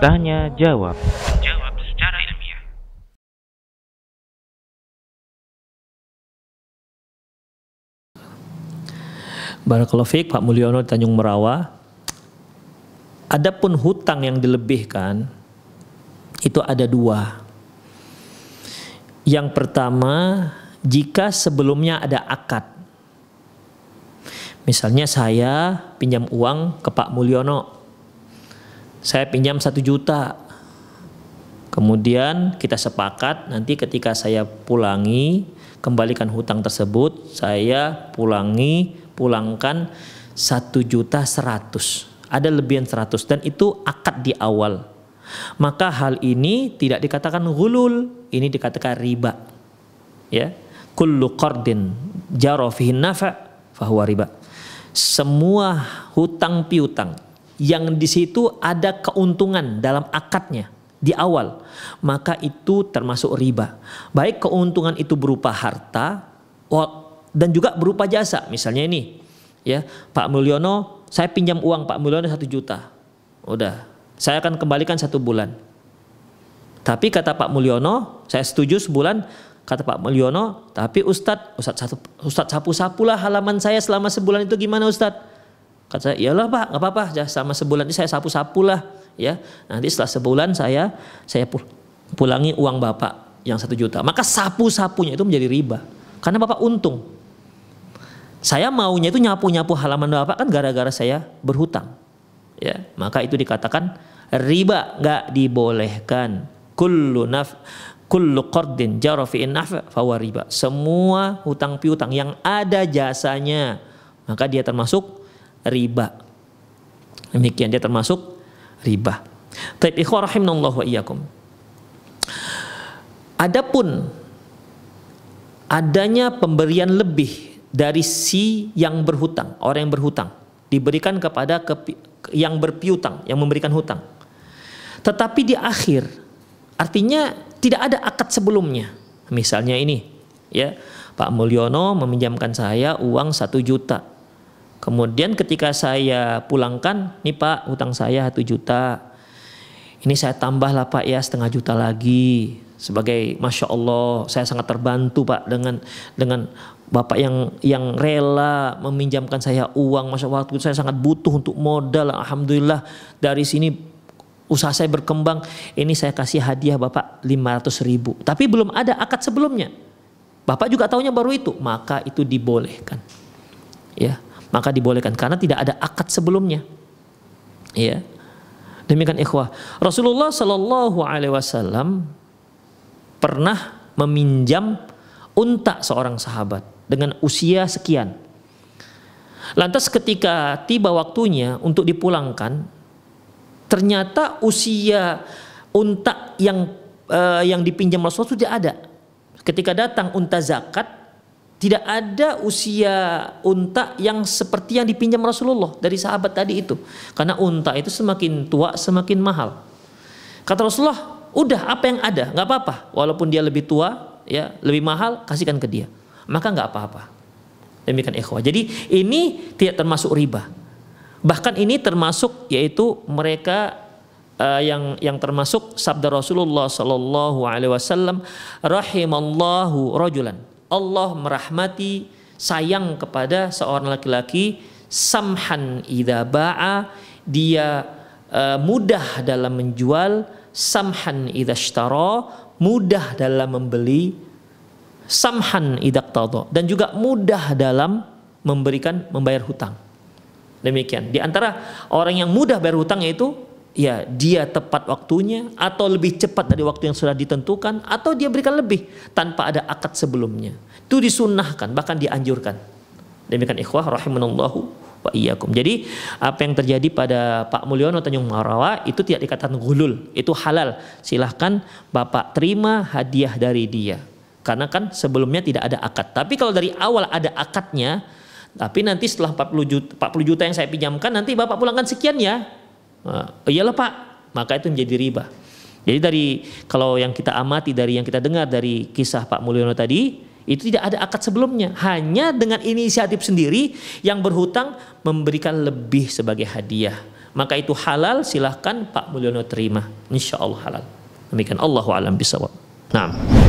Tanya jawab. Jawab secara ilmiah. Barakalofik Pak Mulyono Tanjung Merawa. Adapun hutang yang dilebihkan itu ada dua. Yang pertama, jika sebelumnya ada akad Misalnya saya pinjam uang ke Pak Mulyono. Saya pinjam satu juta. Kemudian kita sepakat nanti ketika saya pulangi kembalikan hutang tersebut, saya pulangi pulangkan satu juta seratus. Ada lebihan seratus dan itu akad di awal. Maka hal ini tidak dikatakan gulul, ini dikatakan riba. Ya, kullu qardin jarofihin nafa fahuwa riba semua hutang piutang yang di situ ada keuntungan dalam akadnya di awal, maka itu termasuk riba. Baik keuntungan itu berupa harta dan juga berupa jasa. Misalnya ini, ya Pak Mulyono, saya pinjam uang Pak Mulyono satu juta, udah, saya akan kembalikan satu bulan. Tapi kata Pak Mulyono, saya setuju sebulan, Kata Pak Mulyono, tapi Ustad Ustad satu, Ustad sapu-sapulah halaman saya selama sebulan itu gimana Ustad Kata saya, iyalah Pak, nggak apa-apa, ya, selama sebulan ini saya sapu-sapulah ya. Nanti setelah sebulan saya saya pulangi uang Bapak yang satu juta. Maka sapu-sapunya itu menjadi riba. Karena Bapak untung. Saya maunya itu nyapu-nyapu halaman Bapak kan gara-gara saya berhutang. Ya, maka itu dikatakan riba nggak dibolehkan kulunaf kullu qardin jara fi nafa fawa riba. Semua hutang piutang yang ada jasanya maka dia termasuk riba. Demikian dia termasuk riba. Taib ikhwah rahimanallahu wa iyyakum. Adapun adanya pemberian lebih dari si yang berhutang, orang yang berhutang diberikan kepada ke, yang berpiutang, yang memberikan hutang. Tetapi di akhir, artinya tidak ada akad sebelumnya. Misalnya ini, ya Pak Mulyono meminjamkan saya uang satu juta. Kemudian ketika saya pulangkan, nih Pak utang saya satu juta. Ini saya tambah lah Pak ya setengah juta lagi sebagai masya Allah saya sangat terbantu Pak dengan dengan Bapak yang yang rela meminjamkan saya uang masa waktu saya sangat butuh untuk modal alhamdulillah dari sini usaha saya berkembang, ini saya kasih hadiah Bapak 500 ribu. Tapi belum ada akad sebelumnya. Bapak juga tahunya baru itu, maka itu dibolehkan. Ya, maka dibolehkan karena tidak ada akad sebelumnya. Ya. Demikian ikhwah. Rasulullah Shallallahu alaihi wasallam pernah meminjam unta seorang sahabat dengan usia sekian. Lantas ketika tiba waktunya untuk dipulangkan, Ternyata usia unta yang uh, yang dipinjam Rasulullah sudah ada. Ketika datang unta zakat, tidak ada usia unta yang seperti yang dipinjam Rasulullah dari sahabat tadi itu. Karena unta itu semakin tua semakin mahal. Kata Rasulullah, udah apa yang ada, nggak apa-apa. Walaupun dia lebih tua, ya lebih mahal, kasihkan ke dia. Maka nggak apa-apa. Demikian ikhwah. Jadi ini tidak termasuk riba. Bahkan ini termasuk yaitu mereka uh, yang yang termasuk sabda Rasulullah Shallallahu Alaihi Wasallam, rahimallahu rojulan. Allah merahmati sayang kepada seorang laki-laki samhan idaba'a dia uh, mudah dalam menjual samhan idashtara mudah dalam membeli samhan idaktodo dan juga mudah dalam memberikan membayar hutang Demikian. Di antara orang yang mudah bayar hutang yaitu ya dia tepat waktunya atau lebih cepat dari waktu yang sudah ditentukan atau dia berikan lebih tanpa ada akad sebelumnya. Itu disunnahkan bahkan dianjurkan. Demikian ikhwah rahimanallahu wa iyyakum. Jadi apa yang terjadi pada Pak Mulyono Tanjung Marawa itu tidak dikatakan gulul, itu halal. Silahkan Bapak terima hadiah dari dia. Karena kan sebelumnya tidak ada akad. Tapi kalau dari awal ada akadnya, tapi nanti setelah 40 juta, 40 juta yang saya pinjamkan nanti Bapak pulangkan sekian ya. Nah, iyalah Pak, maka itu menjadi riba. Jadi dari kalau yang kita amati dari yang kita dengar dari kisah Pak Mulyono tadi, itu tidak ada akad sebelumnya. Hanya dengan inisiatif sendiri yang berhutang memberikan lebih sebagai hadiah. Maka itu halal, silahkan Pak Mulyono terima. Insya Allah halal. Demikian Allahualam alam bisawab. Nah.